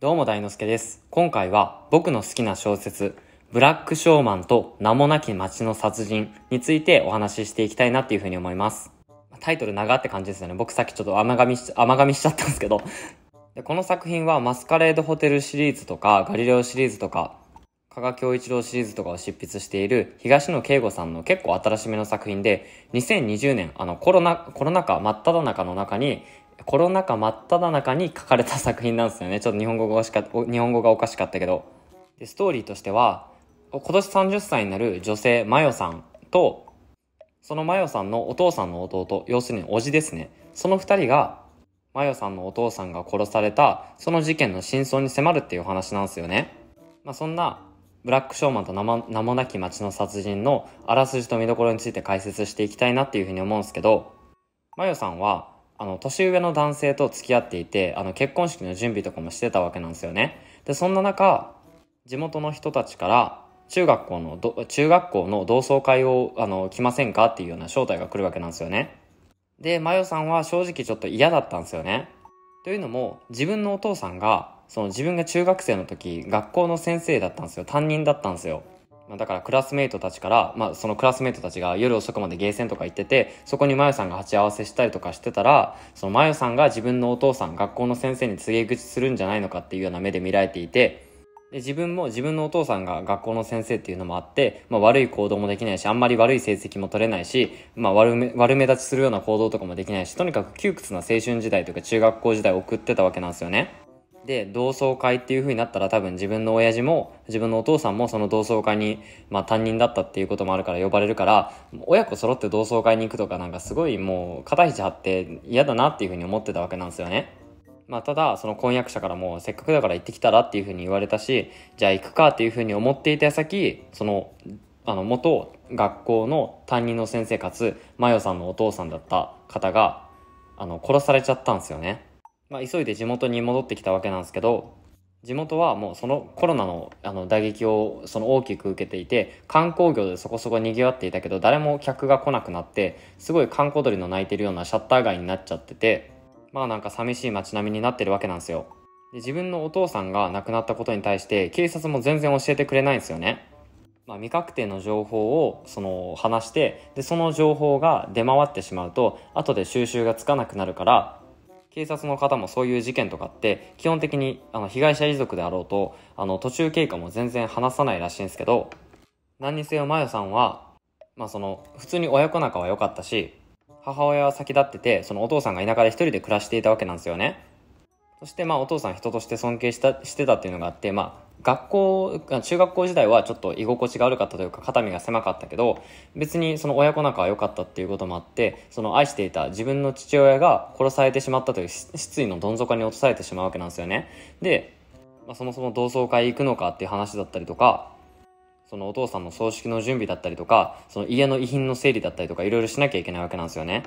どうも大之助です。今回は僕の好きな小説、ブラックショーマンと名もなき街の殺人についてお話ししていきたいなっていうふうに思います。タイトル長って感じですよね。僕さっきちょっと甘噛みし、甘噛みしちゃったんですけど で。この作品はマスカレードホテルシリーズとか、ガリレオシリーズとか、加賀京一郎シリーズとかを執筆している東野圭吾さんの結構新しめの作品で、2020年、あのコロナ、コロナ禍真っ只中の中に、コロナ禍真っ只中に書かれた作品なんですよねちょっと日本語がおかしか日本語がおかしかったけどでストーリーとしては今年30歳になる女性マヨさんとそのマヨさんのお父さんの弟要するにおじですねその二人がマヨさんのお父さんが殺されたその事件の真相に迫るっていう話なんですよね、まあ、そんなブラックショーマンと名もなき町の殺人のあらすじと見どころについて解説していきたいなっていうふうに思うんですけどマヨさんはあの、年上の男性と付き合っていて、あの、結婚式の準備とかもしてたわけなんですよね。で、そんな中、地元の人たちから、中学校のど、中学校の同窓会を、あの、来ませんかっていうような招待が来るわけなんですよね。で、マヨさんは正直ちょっと嫌だったんですよね。というのも、自分のお父さんが、その自分が中学生の時、学校の先生だったんですよ。担任だったんですよ。まだからクラスメイトたちから、まあ、そのクラスメイトたちが夜遅くまでゲーセンとか行ってて、そこにまゆさんが鉢合わせしたりとかしてたら、そのまヨさんが自分のお父さん、学校の先生に告げ口するんじゃないのかっていうような目で見られていて、で自分も自分のお父さんが学校の先生っていうのもあって、まあ、悪い行動もできないしあんまり悪い成績も取れないし、まあ、悪め悪目立ちするような行動とかもできないしとにかく窮屈な青春時代というか中学校時代を送ってたわけなんですよね。で、同窓会っていう風になったら多分自分の親父も、自分のお父さんもその同窓会に、まあ担任だったっていうこともあるから呼ばれるから、親子揃って同窓会に行くとかなんかすごいもう肩肘張って嫌だなっていう風に思ってたわけなんですよね。まあただ、その婚約者からもせっかくだから行ってきたらっていう風に言われたし、じゃあ行くかっていう風に思っていた矢先、その、あの元学校の担任の先生かつ、マヨさんのお父さんだった方が、あの、殺されちゃったんですよね。まあ、急いで地元に戻ってきたわけなんですけど地元はもうそのコロナのあの打撃をその大きく受けていて観光業でそこそこ賑わっていたけど誰も客が来なくなってすごい観光鳥の鳴いてるようなシャッター街になっちゃっててまあなんか寂しい街並みになってるわけなんですよで自分のお父さんが亡くなったことに対して警察も全然教えてくれないんですよね、まあ、未確定の情報をその話してでその情報が出回ってしまうと後で収集がつかなくなるから警察の方もそういう事件とかって基本的にあの被害者遺族であろうとあの途中経過も全然話さないらしいんですけど何にせよマヨさんは、まあ、その普通に親子仲は良かったし母親は先立っててそのお父さんが田舎で一人で暮らしていたわけなんですよねそしてまあお父さん人として尊敬したしてたっていうのがあってまあ学校、中学校時代はちょっと居心地が悪かったというか肩身が狭かったけど、別にその親子仲は良かったっていうこともあって、その愛していた自分の父親が殺されてしまったという失意のどん底に落とされてしまうわけなんですよね。で、まあ、そもそも同窓会行くのかっていう話だったりとか、そのお父さんの葬式の準備だったりとか、その家の遺品の整理だったりとかいろいろしなきゃいけないわけなんですよね。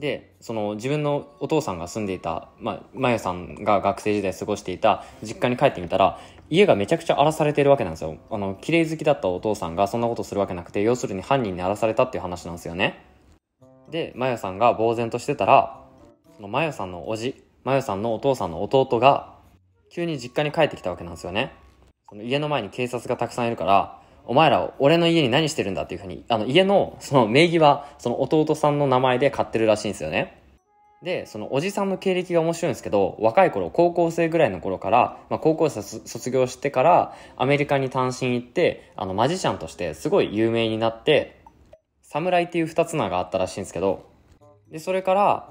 でその自分のお父さんが住んでいた、まあ、まさんが学生時代過ごしていた実家に帰ってみたら家がめちゃくちゃ荒らされてるわけなんですよあの綺麗好きだったお父さんがそんなことするわけなくて要するに犯人に荒らされたっていう話なんですよねでまゆさんが呆然としてたらそのまゆさんのおじ麻由さんのお父さんの弟が急に実家に帰ってきたわけなんですよねその家の前に警察がたくさんいるからお前ら俺の家に何してるんだっていうふうに、あの家のその名義はその弟さんの名前で買ってるらしいんですよね。で、そのおじさんの経歴が面白いんですけど、若い頃、高校生ぐらいの頃から、まあ、高校生卒業してから、アメリカに単身行って、あの、マジシャンとしてすごい有名になって、侍っていう二つ名があったらしいんですけど、で、それから、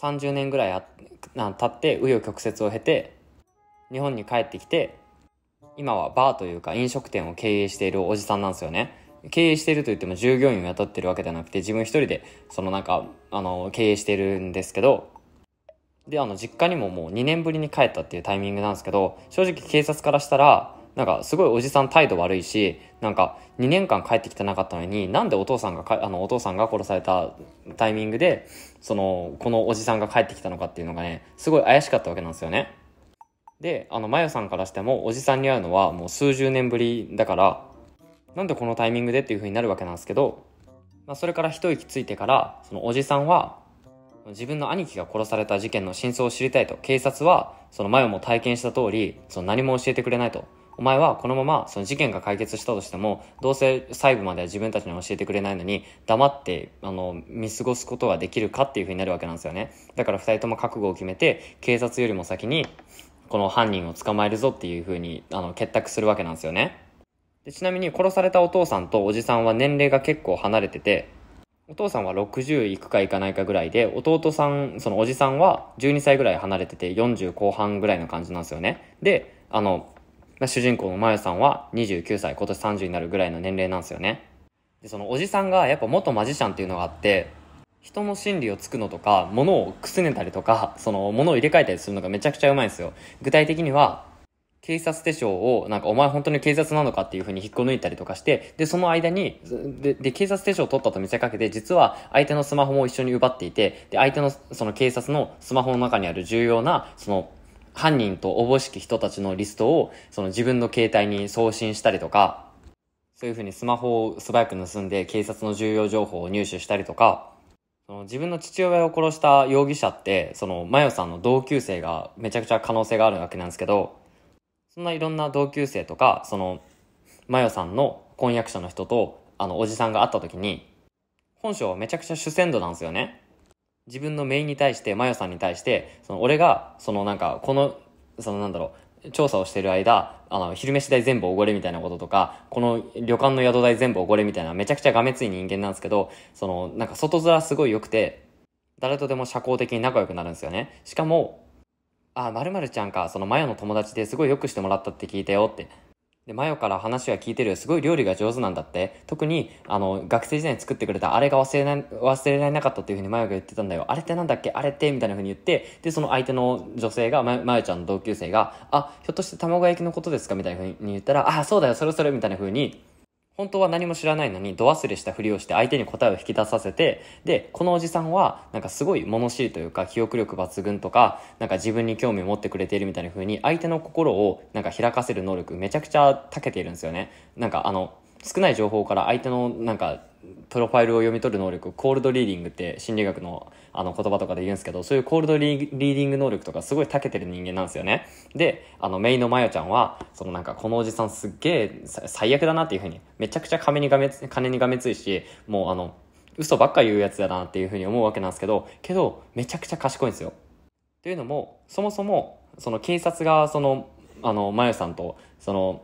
30年ぐらいあ経って、紆余曲折を経て、日本に帰ってきて、今はバーというか飲食店を経営しているおじさんなんですよね。経営していると言っても従業員を雇ってるわけじゃなくて自分一人でそのなんかあの経営してるんですけどであの実家にももう2年ぶりに帰ったっていうタイミングなんですけど正直警察からしたらなんかすごいおじさん態度悪いしなんか2年間帰ってきてなかったのになんでお父さんがかあのお父さんが殺されたタイミングでそのこのおじさんが帰ってきたのかっていうのがねすごい怪しかったわけなんですよね。で、あの、さんからしても、おじさんに会うのはもう数十年ぶりだから、なんでこのタイミングでっていう風になるわけなんですけど、まあ、それから一息ついてから、そのおじさんは、自分の兄貴が殺された事件の真相を知りたいと、警察は、そのマヨも体験した通り、そ何も教えてくれないと。お前はこのままその事件が解決したとしても、どうせ細部までは自分たちに教えてくれないのに、黙って、あの、見過ごすことができるかっていう風になるわけなんですよね。だから二人とも覚悟を決めて、警察よりも先に、この犯人を捕まえるぞっていうふうに、あの、結託するわけなんですよね。でちなみに殺されたお父さんとおじさんは年齢が結構離れてて、お父さんは60いくかいかないかぐらいで、弟さん、そのおじさんは12歳ぐらい離れてて40後半ぐらいの感じなんですよね。で、あの、主人公のまゆさんは29歳、今年30になるぐらいの年齢なんですよね。で、そのおじさんがやっぱ元マジシャンっていうのがあって、人の心理をつくのとか、物をくすねたりとか、その物を入れ替えたりするのがめちゃくちゃうまいんですよ。具体的には、警察手帳を、なんかお前本当に警察なのかっていう風に引っこ抜いたりとかして、で、その間に、で、で警察手帳を取ったと見せかけて、実は相手のスマホも一緒に奪っていて、で、相手の、その警察のスマホの中にある重要な、その、犯人とおぼしき人たちのリストを、その自分の携帯に送信したりとか、そういう風にスマホを素早く盗んで警察の重要情報を入手したりとか、その自分の父親を殺した容疑者って、その、マヨさんの同級生がめちゃくちゃ可能性があるわけなんですけど、そんないろんな同級生とか、その、マヨさんの婚約者の人と、あの、おじさんが会った時に、本性はめちゃくちゃ主戦度なんですよね。自分のメインに対して、マヨさんに対して、その、俺が、そのなんか、この、そのなんだろう、調査をしてる間、あの、昼飯代全部おごれみたいなこととか、この旅館の宿代全部おごれみたいな、めちゃくちゃがめつい人間なんですけど、その、なんか外面すごい良くて、誰とでも社交的に仲良くなるんですよね。しかも、あ、まるちゃんか、そのマヨの友達ですごい良くしてもらったって聞いたよって。で、マヨから話は聞いてるよ。すごい料理が上手なんだって。特に、あの、学生時代に作ってくれたあれが忘れない、忘れられなかったっていうふうにマヨが言ってたんだよ。あれってなんだっけあれってみたいなふうに言って、で、その相手の女性が、ま、マヨちゃんの同級生が、あ、ひょっとして卵焼きのことですかみたいなふうに言ったら、あ、そうだよ、それそれ、みたいなふうに、本当は何も知らないのに、度忘れしたふりをして相手に答えを引き出させて、で、このおじさんは、なんかすごい物知りというか、記憶力抜群とか、なんか自分に興味を持ってくれているみたいな風に、相手の心をなんか開かせる能力めちゃくちゃ長けているんですよね。なんかあの、少ない情報から相手のなんかプロファイルを読み取る能力コールドリーディングって心理学のあの言葉とかで言うんですけどそういうコールドリーディング能力とかすごい長けてる人間なんですよねであのメイのマヨちゃんはそのなんかこのおじさんすっげえ最悪だなっていうふうにめちゃくちゃ金にがめつ金にがめついしもうあの嘘ばっか言うやつだなっていうふうに思うわけなんですけどけどめちゃくちゃ賢いんですよというのもそもそもその警察がそのあのマヨさんとその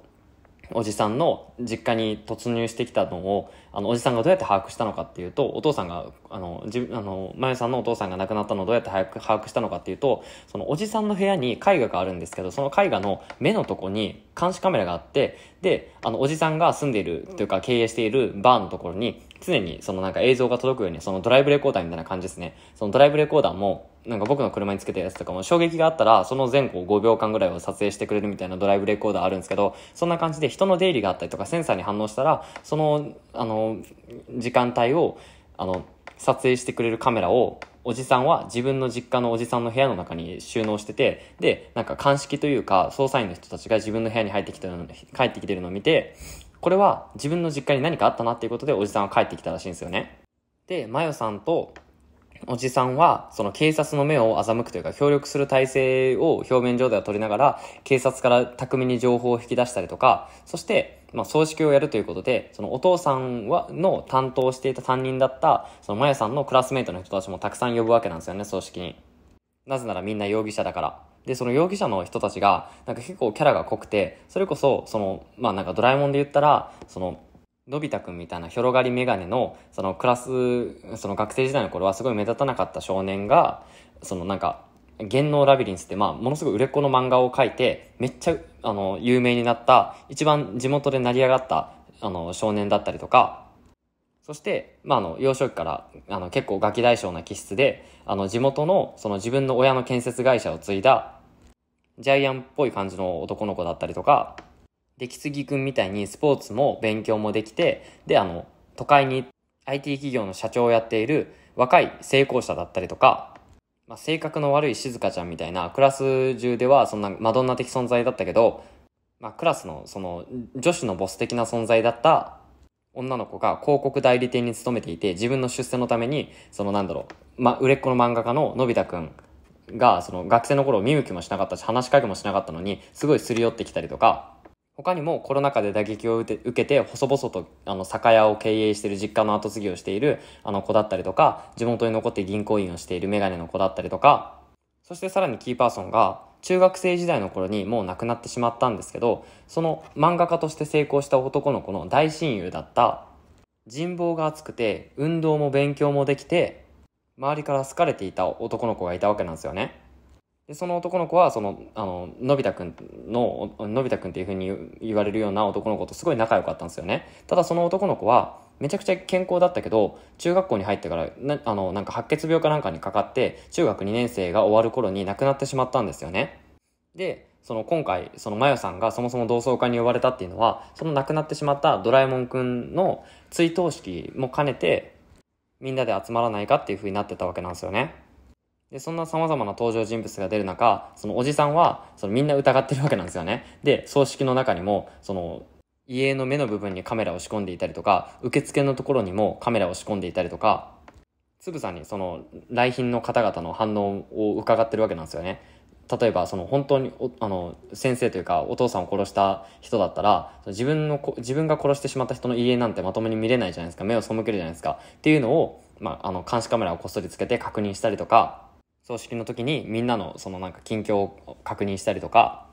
おじさんの実家に突入してきたのをあのおじさんがどうやって把握したのかっていうとお父さんがあのじあのまゆさんのお父さんが亡くなったのをどうやって把握したのかっていうとそのおじさんの部屋に絵画があるんですけどその絵画の目のとこに監視カメラがあってであのおじさんが住んでいるというか経営しているバーのところに常にそのなんか映像が届くようにそのドライブレコーダーみたいな感じですねそのドライブレコーダーもなんか僕の車につけたやつとかも衝撃があったらその前後5秒間ぐらいを撮影してくれるみたいなドライブレコーダーあるんですけどそんな感じで人の出入りがあったりとかセンサーに反応したらそのあの時間帯をあの撮影してくれるカメラをおじさんは自分の実家のおじさんの部屋の中に収納しててでなんか鑑識というか捜査員の人たちが自分の部屋に入ってきてるの帰ってきてるのを見てこれは自分の実家に何かあったなっていうことでおじさんは帰ってきたらしいんですよね。で、マヨさんとおじさんは、その警察の目を欺くというか、協力する体制を表面上では取りながら、警察から巧みに情報を引き出したりとか、そして、まあ、葬式をやるということで、そのお父さんは、の担当していた担任だった、そのマヤさんのクラスメイトの人たちもたくさん呼ぶわけなんですよね、葬式に。なぜならみんな容疑者だから。で、その容疑者の人たちが、なんか結構キャラが濃くて、それこそ、その、まあなんかドラえもんで言ったら、その、のび太くんみたいな広がりメガネの、そのクラス、その学生時代の頃はすごい目立たなかった少年が、そのなんか、言能ラビリンスって、まあ、ものすごい売れっ子の漫画を描いて、めっちゃ、あの、有名になった、一番地元で成り上がった、あの、少年だったりとか、そして、まあ、あの、幼少期から、あの、結構ガキ大将な気質で、あの、地元の、その自分の親の建設会社を継いだ、ジャイアンっぽい感じの男の子だったりとか、出木杉くんみたいにスポーツも勉強もできて、で、あの、都会に IT 企業の社長をやっている若い成功者だったりとか、まあ、性格の悪い静香ちゃんみたいな、クラス中ではそんなマドンナ的存在だったけど、まあ、クラスのその女子のボス的な存在だった女の子が広告代理店に勤めていて、自分の出世のために、そのなんだろう、まあ、売れっ子の漫画家ののび太くんが、その学生の頃見向きもしなかったし、話しかけもしなかったのに、すごいすり寄ってきたりとか、他にもコロナ禍で打撃を受けて、細々と、あの、酒屋を経営している実家の後継ぎをしている、あの子だったりとか、地元に残って銀行員をしているメガネの子だったりとか、そしてさらにキーパーソンが、中学生時代の頃にもう亡くなってしまったんですけど、その漫画家として成功した男の子の大親友だった、人望が厚くて、運動も勉強もできて、周りから好かれていた男の子がいたわけなんですよね。でその男の子はそのあののび太くんののび太くんっていうふうに言われるような男の子とすごい仲良かったんですよねただその男の子はめちゃくちゃ健康だったけど中学校に入ってからなあのなんか白血病かなんかにかかって中学2年生が終わる頃に亡くなってしまったんですよねでその今回、そのマヨさんがそもそも同窓会に呼ばれたっていうのは、その亡くなってしまったドラえもんくんの追悼式も兼ねて、みんなで集まらないかっていう風になってたわけなんですよね。で、そんな様々な登場人物が出る中、そのおじさんは、そのみんな疑ってるわけなんですよね。で、葬式の中にも、その、家の目の部分にカメラを仕込んでいたりとか、受付のところにもカメラを仕込んでいたりとか、つぶさにその来賓の方々の反応を伺ってるわけなんですよね。例えばその本当にあの先生というかお父さんを殺した人だったら自分の自分が殺してしまった人の家なんてまともに見れないじゃないですか目を背けるじゃないですかっていうのを、まあ、あの監視カメラをこっそりつけて確認したりとか葬式の時にみんなのそのなんか近況を確認したりとか、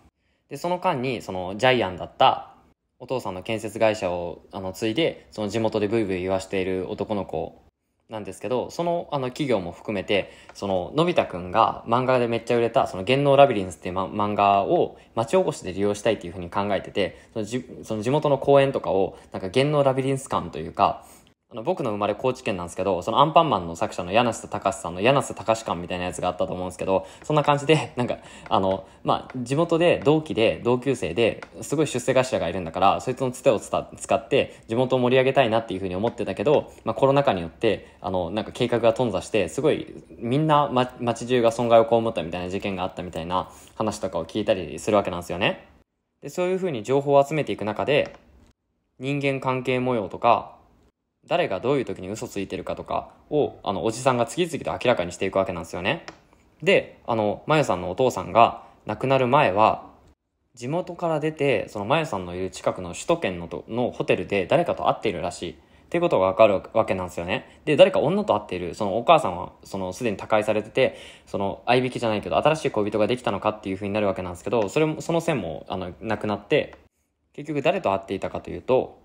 で、その間にそのジャイアンだったお父さんの建設会社をあの継いで、その地元でブイブイ言わしている男の子なんですけど、そのあの企業も含めて、そののび太くんが漫画でめっちゃ売れた、その言能ラビリンスっていう、ま、漫画を町おこしで利用したいっていうふうに考えてて、そのじその地元の公園とかを、なんか言能ラビリンス感というか、あの僕の生まれ高知県なんですけど、そのアンパンマンの作者の柳瀬隆さんの柳瀬隆館みたいなやつがあったと思うんですけど、そんな感じで、なんか、あの、まあ、地元で同期で同級生で、すごい出世頭がいるんだから、そいつのつてを使って地元を盛り上げたいなっていうふうに思ってたけど、まあ、コロナ禍によって、あの、なんか計画が頓挫して、すごいみんな、ま、街中が損害を被ったみたいな事件があったみたいな話とかを聞いたりするわけなんですよね。で、そういうふうに情報を集めていく中で、人間関係模様とか、誰がどういう時に嘘ついてるかとかを、あの、おじさんが次々と明らかにしていくわけなんですよね。で、あの、まゆさんのお父さんが亡くなる前は、地元から出て、そのまゆさんのいる近くの首都圏のとのホテルで誰かと会っているらしい。っていうことがわかるわけなんですよね。で、誰か女と会っている、そのお母さんは、そのすでに他界されてて、その、相引きじゃないけど、新しい恋人ができたのかっていうふうになるわけなんですけど、それも、その線も、あの、なくなって、結局誰と会っていたかというと、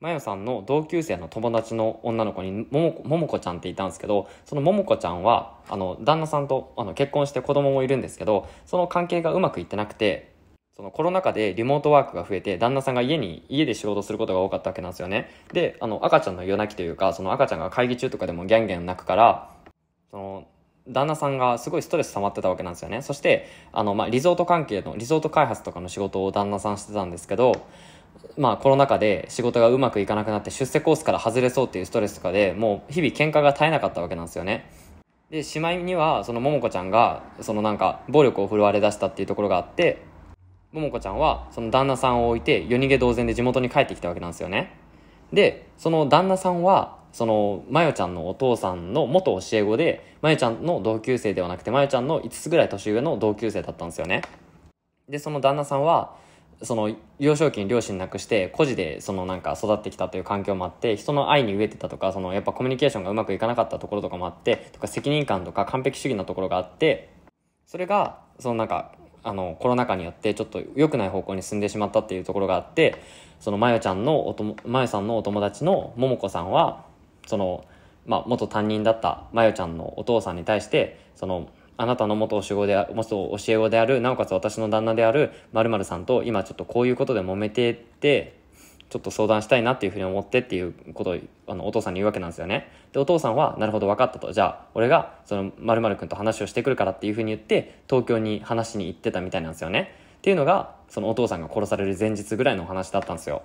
まよさんの同級生の友達の女の子にももこちゃんっていたんですけどそのももこちゃんはあの旦那さんとあの結婚して子供もいるんですけどその関係がうまくいってなくてそのコロナ禍でリモートワークが増えて旦那さんが家に家で仕事することが多かったわけなんですよねであの赤ちゃんの夜泣きというかその赤ちゃんが会議中とかでもギャンギャン泣くからその旦那さんがすごいストレス溜まってたわけなんですよねそしてあの、まあ、リゾート関係のリゾート開発とかの仕事を旦那さんしてたんですけどまあ、コロナ禍で仕事がうまくいかなくなって出世コースから外れそうっていうストレスとかでもう日々喧嘩が絶えなかったわけなんですよね。で、しまいには、そのももこちゃんが、そのなんか、暴力を振るわれだしたっていうところがあって、ももこちゃんは、その旦那さんを置いて、夜逃げ同然で地元に帰ってきたわけなんですよね。で、その旦那さんは、その、まよちゃんのお父さんの元教え子で、まよちゃんの同級生ではなくて、まよちゃんの5つぐらい年上の同級生だったんですよね。で、その旦那さんは、その幼少期に両親なくして孤児でそのなんか育ってきたという環境もあって人の愛に飢えてたとかそのやっぱコミュニケーションがうまくいかなかったところとかもあってとか責任感とか完璧主義なところがあってそれがそのなんかあのコロナ禍によってちょっと良くない方向に進んでしまったっていうところがあってそのまよちゃんのおとまよさんのお友達のももこさんはその、まあ、元担任だったまよちゃんのお父さんに対してそのあなたの元教え子である、教え子である、なおかつ私の旦那である〇〇さんと今ちょっとこういうことで揉めてて、ちょっと相談したいなっていうふうに思ってっていうことをあのお父さんに言うわけなんですよね。で、お父さんは、なるほど分かったと。じゃあ、俺がその〇〇くんと話をしてくるからっていうふうに言って、東京に話しに行ってたみたいなんですよね。っていうのが、そのお父さんが殺される前日ぐらいのお話だったんですよ。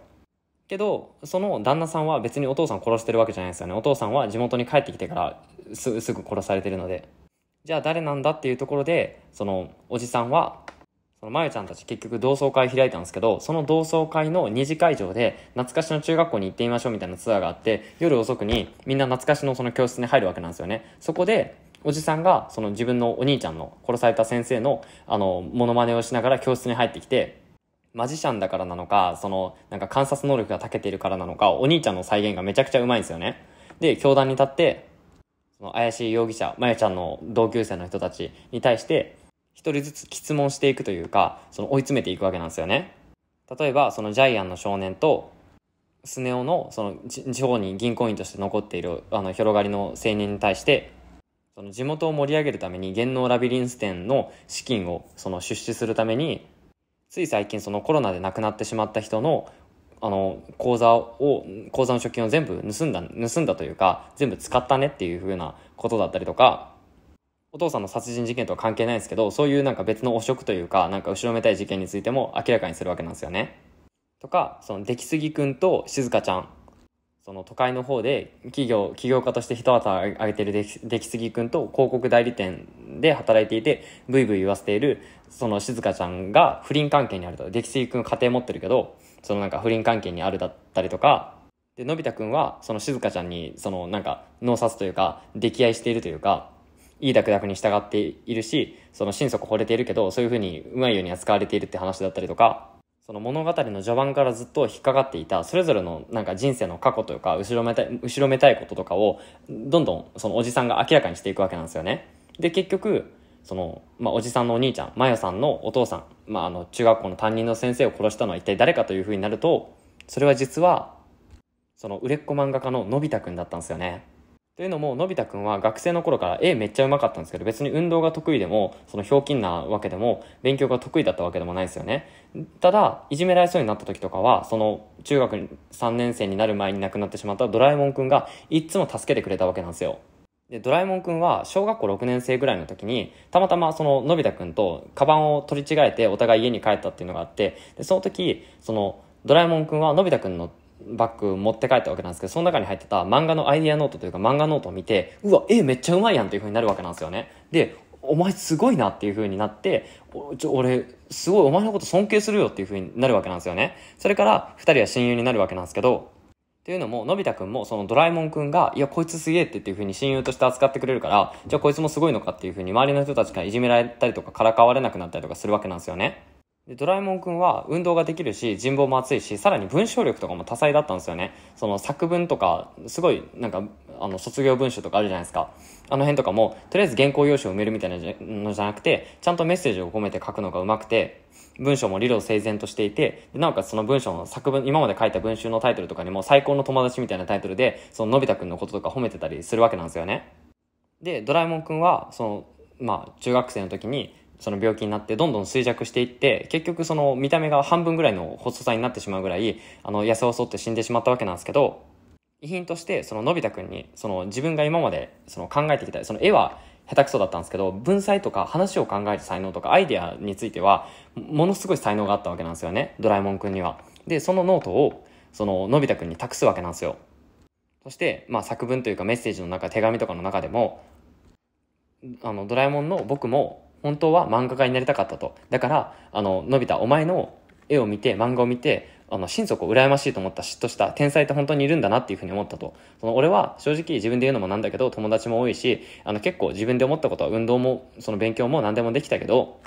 けど、その旦那さんは別にお父さん殺してるわけじゃないですよね。お父さんは地元に帰ってきてからすぐ殺されてるので。じゃあ誰なんだっていうところでそのおじさんはそのまゆちゃんたち結局同窓会開いたんですけどその同窓会の2次会場で懐かしの中学校に行ってみましょうみたいなツアーがあって夜遅くにみんな懐かしのその教室に入るわけなんですよねそこでおじさんがその自分のお兄ちゃんの殺された先生のあのモノマネをしながら教室に入ってきてマジシャンだからなのか、その、なんか観察能力が長けているからなのか、お兄ちゃんの再現がめちゃくちゃうまいんですよね。で、教壇に立って、その怪しい容疑者、まやちゃんの同級生の人たちに対して、一人ずつ質問していくというか、その追い詰めていくわけなんですよね。例えば、そのジャイアンの少年と、スネ夫の、その、地方に銀行員として残っている、あの、広がりの青年に対して、その地元を盛り上げるために、元能ラビリンス店の資金を、その、出資するために、つい最近そのコロナで亡くなってしまった人のあの、口座を、口座の貯金を全部盗んだ、盗んだというか、全部使ったねっていうふうなことだったりとか、お父さんの殺人事件とは関係ないんですけど、そういうなんか別の汚職というか、なんか後ろめたい事件についても明らかにするわけなんですよね。とか、その出来すぎくんと静香ちゃんその都会の方で企業、起業家として一旗あげてる出来すぎくんと広告代理店で働いていて、ブイブイ言わせている、その静香ちゃんが不倫関係にあると。出来すぎくん家庭持ってるけど、そのなんか不倫関係にあるだったりとか、で、のび太くんは、その静香ちゃんに、そのなんか、脳殺というか、溺愛しているというか、いいダクダクに従っているし、その心底惚れているけど、そういうふうにうまいように扱われているって話だったりとか、その物語の序盤からずっと引っかかっていた、それぞれのなんか人生の過去というか、後ろめたい、後ろめたいこととかを、どんどんそのおじさんが明らかにしていくわけなんですよね。で、結局、その、まあ、おじさんのお兄ちゃん、まよさんのお父さん、まあ、あの、中学校の担任の先生を殺したのは一体誰かというふうになると、それは実は、その売れっ子漫画家ののび太くんだったんですよね。というのも、のび太くんは学生の頃から絵めっちゃうまかったんですけど、別に運動が得意でも、そのひょうきんなわけでも、勉強が得意だったわけでもないですよね。ただ、いじめられそうになった時とかは、その中学3年生になる前に亡くなってしまったドラえもんくんが、いつも助けてくれたわけなんですよ。で、ドラえもんくんは小学校6年生ぐらいの時に、たまたまそののび太くんとカバンを取り違えてお互い家に帰ったっていうのがあって、で、その時、そのドラえもんくんはのび太くんのバッグ持って帰ったわけなんですけど、その中に入ってた漫画のアイディアノートというか漫画ノートを見て、うわ、絵めっちゃうまいやんっていう風になるわけなんですよね。で、お前すごいなっていう風になって、ちょ俺、すごいお前のこと尊敬するよっていう風になるわけなんですよね。それから2人は親友になるわけなんですけど、っていうのも、のび太くんも、そのドラえもんくんが、いや、こいつすげえってっていう風に親友として扱ってくれるから、じゃあこいつもすごいのかっていう風に周りの人たちからいじめられたりとかからかわれなくなったりとかするわけなんですよね。で、ドラえもんくんは運動ができるし、人望も厚いし、さらに文章力とかも多彩だったんですよね。その作文とか、すごい、なんか、あの、卒業文集とかあるじゃないですか。あの辺とかも、とりあえず原稿用紙を埋めるみたいなのじゃなくて、ちゃんとメッセージを込めて書くのがうまくて、文章も理路整然としていて、なおかつその文章の作文、今まで書いた文集のタイトルとかにも、最高の友達みたいなタイトルで、そののび太くんのこととか褒めてたりするわけなんですよね。で、ドラえもんくんは、その、まあ、中学生の時に、その病気になってどんどん衰弱していって結局その見た目が半分ぐらいの細さになってしまうぐらいあの痩せ細って死んでしまったわけなんですけど遺品としてそののび太くんにその自分が今までその考えてきたその絵は下手くそだったんですけど文才とか話を考える才能とかアイデアについてはものすごい才能があったわけなんですよねドラえもんくんには。でそのノートをそののび太くんに託すわけなんですよ。そして、まあ、作文というかメッセージの中手紙とかの中でもあのドラえもんの僕も本当は漫画家になりたかったと。だから、あの、のび太、お前の絵を見て、漫画を見て、あの、親族を羨ましいと思った、嫉妬した、天才って本当にいるんだなっていうふうに思ったと。その、俺は正直自分で言うのもなんだけど、友達も多いし、あの、結構自分で思ったことは運動も、その勉強も何でもできたけど、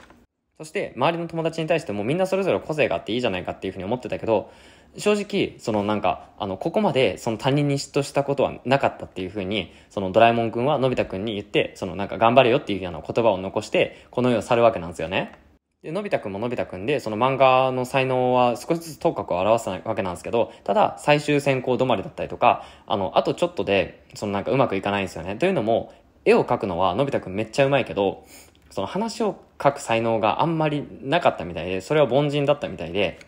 そして、周りの友達に対してもみんなそれぞれ個性があっていいじゃないかっていうふうに思ってたけど、正直、そのなんか、あの、ここまでその他人に嫉妬したことはなかったっていうふうに、そのドラえもんくんはのび太くんに言って、そのなんか頑張れよっていうような言葉を残して、この世を去るわけなんですよね。で、のび太くんものび太くんで、その漫画の才能は少しずつ頭角を表いわけなんですけど、ただ最終選考止まりだったりとか、あの、あとちょっとで、そのなんかうまくいかないんですよね。というのも、絵を描くのはのび太くんめっちゃうまいけど、その話を書く才能があんまりなかったみたいで、それは凡人だったみたいで、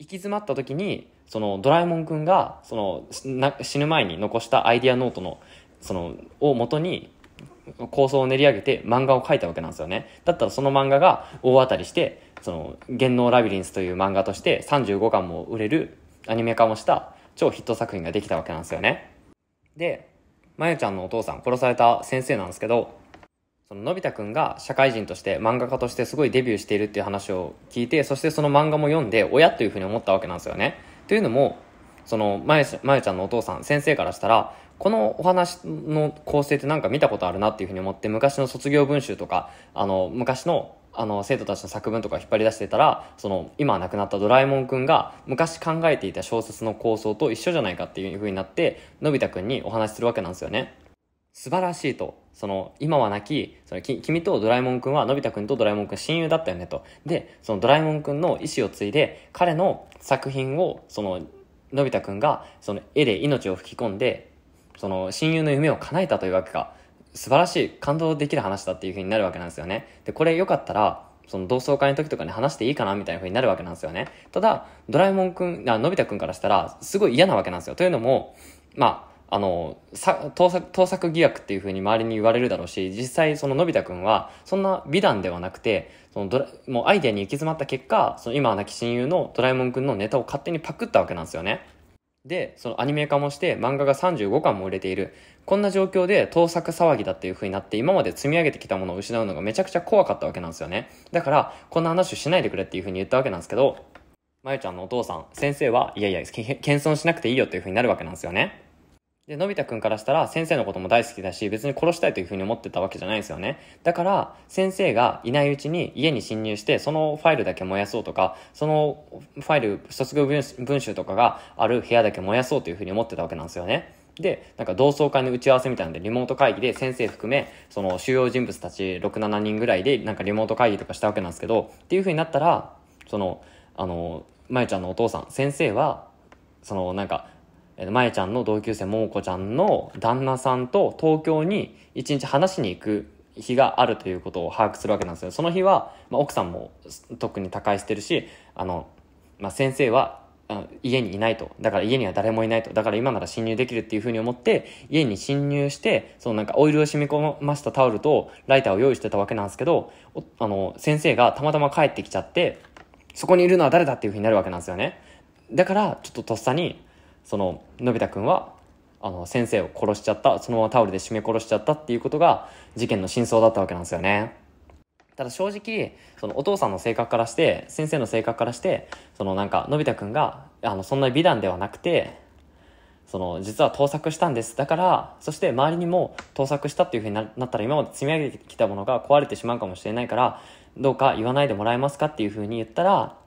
行き詰まった時にそのドラえもんくんがその死ぬ前に残したアイディアノートのそのを元に構想を練り上げて漫画を描いたわけなんですよねだったらその漫画が大当たりして「その言能ラビリンス」という漫画として35巻も売れるアニメ化もした超ヒット作品ができたわけなんですよねでまゆちゃんのお父さん殺された先生なんですけどそののび太くんが社会人として漫画家としてすごいデビューしているっていう話を聞いてそしてその漫画も読んで親というふうに思ったわけなんですよね。というのもそのまゆまゆちゃんのお父さん先生からしたらこのお話の構成ってなんか見たことあるなっていうふうに思って昔の卒業文集とかあの昔のあの生徒たちの作文とか引っ張り出してたらその今亡くなったドラえもんくんが昔考えていた小説の構想と一緒じゃないかっていうふうになってのび太くんにお話しするわけなんですよね。素晴らしいと。その、今はなき、そのき、君とドラえもんくんは、のび太くんとドラえもんくん親友だったよねと。で、そのドラえもんくんの意思を継いで、彼の作品を、その、のび太くんが、その絵で命を吹き込んで、その、親友の夢を叶えたというわけか。素晴らしい、感動できる話だっていう風になるわけなんですよね。で、これよかったら、その同窓会の時とかに話していいかなみたいな風になるわけなんですよね。ただ、ドラえもんくん、あのび太くんからしたら、すごい嫌なわけなんですよ。というのも、まあ、あの、盗作、盗作疑惑っていうふうに周りに言われるだろうし、実際そののび太くんは、そんな美談ではなくて、そのドラ、もうアイデアに行き詰まった結果、その今は亡き親友のドラえもんくんのネタを勝手にパクったわけなんですよね。で、そのアニメ化もして漫画が35巻も売れている。こんな状況で盗作騒ぎだっていうふうになって今まで積み上げてきたものを失うのがめちゃくちゃ怖かったわけなんですよね。だから、こんな話をしないでくれっていうふうに言ったわけなんですけど、まゆちゃんのお父さん、先生は、いやいや、謙遜しなくていいよっていうふうになるわけなんですよね。で、のび太くんからしたら先生のことも大好きだし、別に殺したいというふうに思ってたわけじゃないんですよね。だから、先生がいないうちに家に侵入して、そのファイルだけ燃やそうとか、そのファイル、卒業文集とかがある部屋だけ燃やそうというふうに思ってたわけなんですよね。で、なんか同窓会の打ち合わせみたいなんで、リモート会議で先生含め、その主要人物たち6、7人ぐらいで、なんかリモート会議とかしたわけなんですけど、っていうふうになったら、その、あの、まゆちゃんのお父さん、先生は、そのなんか、えー、まえちゃんの同級生、ももこちゃんの旦那さんと東京に一日話しに行く日があるということを把握するわけなんですよ。その日は、まあ、奥さんも特に他界してるし、あの、まあ、先生は家にいないと。だから家には誰もいないと。だから今なら侵入できるっていうふうに思って、家に侵入して、そのなんかオイルを染み込ましたタオルとライターを用意してたわけなんですけど、あの、先生がたまたま帰ってきちゃって、そこにいるのは誰だっていうふうになるわけなんですよね。だから、ちょっととっさに、そののび太くんはあの先生を殺しちゃったそのままタオルで絞め殺しちゃったっていうことが事件の真相だったわけなんですよねただ正直そのお父さんの性格からして先生の性格からしてそのなんかのび太くんがあのそんな美談ではなくてその実は盗作したんですだからそして周りにも盗作したっていうふうになったら今まで積み上げてきたものが壊れてしまうかもしれないからどうか言わないでもらえますかっていうふうに言ったら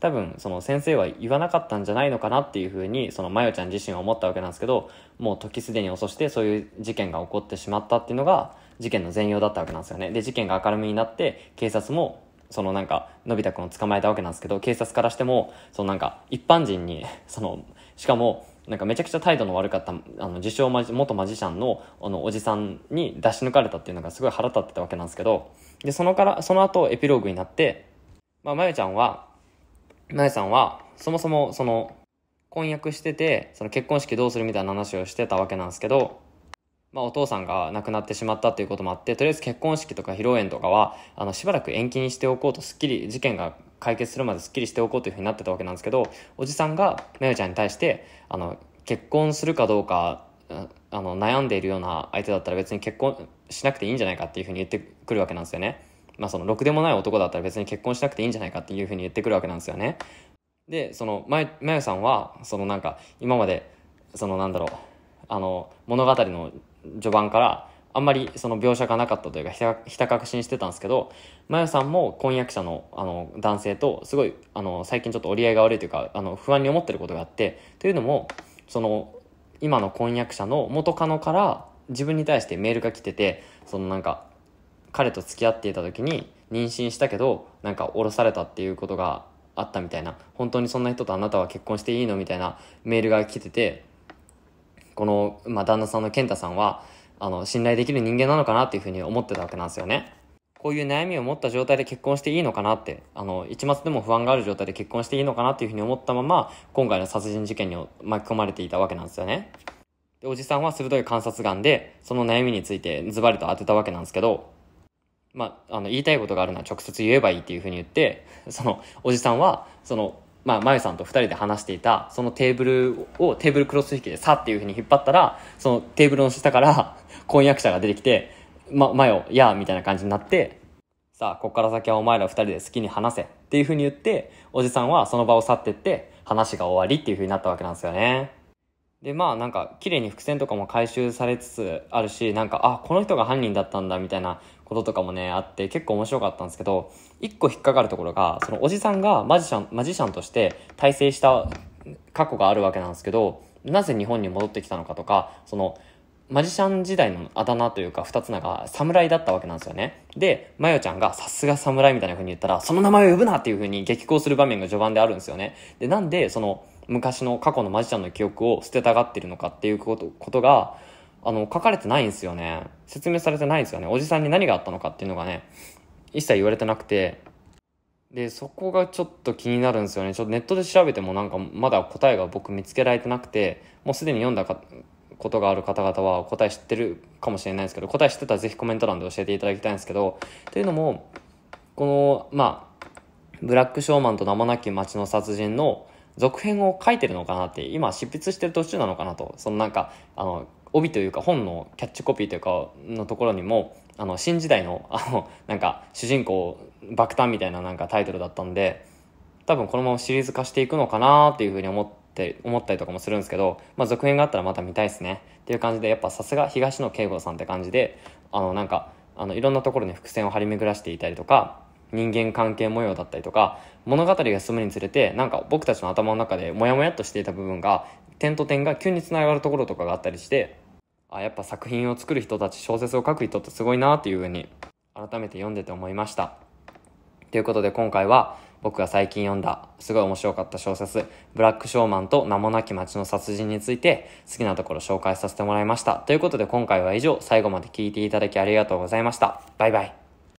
多分その先生は言わなかったんじゃないのかなっていうふうにそのまよちゃん自身は思ったわけなんですけどもう時すでに遅してそういう事件が起こってしまったっていうのが事件の全容だったわけなんですよねで事件が明るみになって警察もそのなんかのび太くんを捕まえたわけなんですけど警察からしてもそのなんか一般人にそのしかもなんかめちゃくちゃ態度の悪かったあの自称マジ元マジシャンのあのおじさんに出し抜かれたっていうのがすごい腹立ってたわけなんですけどでそのからその後エピローグになって、まあ、まゆちゃんはなえさんは、そもそも、その、婚約してて、その結婚式どうするみたいな話をしてたわけなんですけど、まあ、お父さんが亡くなってしまったということもあって、とりあえず結婚式とか披露宴とかは、あの、しばらく延期にしておこうと、すっきり、事件が解決するまですっきりしておこうというふうになってたわけなんですけど、おじさんが、めゆちゃんに対して、あの、結婚するかどうか、あの、悩んでいるような相手だったら別に結婚しなくていいんじゃないかっていうふうに言ってくるわけなんですよね。まあそのろくでもない男だったら別に結婚しなくていいんじゃないかっていうふうに言ってくるわけなんですよね。で、その、ま、まゆさんは、そのなんか、今まで、そのなんだろう、あの、物語の序盤から、あんまりその描写がなかったというか、ひたひ隠しにしてたんですけど、まゆさんも婚約者のあの男性と、すごい、あの、最近ちょっと折り合いが悪いというか、あの、不安に思ってることがあって、というのも、その、今の婚約者の元カノから自分に対してメールが来てて、そのなんか、彼と付き合っていた時に妊娠したけどなんか降ろされたっていうことがあったみたいな本当にそんな人とあなたは結婚していいのみたいなメールが来ててこの、まあ、旦那さんの健太さんはあの信頼できる人間なのかなっていうふうに思ってたわけなんですよね。こういう悩みを持った状態で結婚していいのかなって、あの、一末でも不安がある状態で結婚していいのかなっていうふうに思ったまま、今回の殺人事件に巻き込まれていたわけなんですよね。で、おじさんは鋭い観察眼で、その悩みについてズバリと当てたわけなんですけど、まあ、あの、言いたいことがあるなら直接言えばいいっていうふうに言って、その、おじさんは、その、まあ、まゆさんと2人で話していた、そのテーブルをテーブルクロス引きでさっていうふうに引っ張ったら、そのテーブルの下から 婚約者が出てきて、ま、まよ、やあ、みたいな感じになって、さあ、こっから先はお前ら2人で好きに話せっていうふうに言って、おじさんはその場を去ってって、話が終わりっていうふうになったわけなんですよね。で、まあなんか、綺麗に伏線とかも回収されつつあるし、なんか、あ、この人が犯人だったんだみたいなこととかもね、あって結構面白かったんですけど、一個引っかかるところが、そのおじさんがマジシャン、マジシャンとして大成した過去があるわけなんですけど、なぜ日本に戻ってきたのかとか、その、マジシャン時代のあだ名というか二つ名が侍だったわけなんですよね。で、まよちゃんがさすが侍みたいな風に言ったら、その名前を呼ぶなっていう風に激高する場面が序盤であるんですよね。で、なんでその昔の過去のマジシャンの記憶を捨てたがってるのかっていうことことが、あの、書かれてないんですよね。説明されてないんですよね。おじさんに何があったのかっていうのがね、一切言われてなくて、で、そこがちょっと気になるんですよね。ちょっとネットで調べてもなんかまだ答えが僕見つけられてなくて、もうすでに読んだかことがある方々は答え知ってるかもしれないですけど、答え知ってたらぜひコメント欄で教えていただきたいんですけど、というのも、この、まあ、ブラックショーマンと名もなき街の殺人の続編を書いてるのかなって、今執筆してる途中なのかなと、そのなんか、あの、帯というか本のキャッチコピーというかのところにもあの新時代の あのなんか主人公爆誕みたいななんかタイトルだったんで多分このままシリーズ化していくのかなっていうふうに思って思ったりとかもするんですけど、まあ、続編があったらまた見たいですねっていう感じでやっぱさすが東野圭吾さんって感じであのなんかあのいろんなところに伏線を張り巡らしていたりとか人間関係模様だったりとか物語が進むにつれてなんか僕たちの頭の中でモヤモヤっとしていた部分が点と点が急につながるところとかがあったりしてあやっぱ作品を作る人たち小説を書く人ってすごいなっていうふうに改めて読んでて思いましたということで今回は僕が最近読んだすごい面白かった小説「ブラックショーマンと名もなき町の殺人」について好きなところ紹介させてもらいましたということで今回は以上最後まで聴いていただきありがとうございましたバイバイ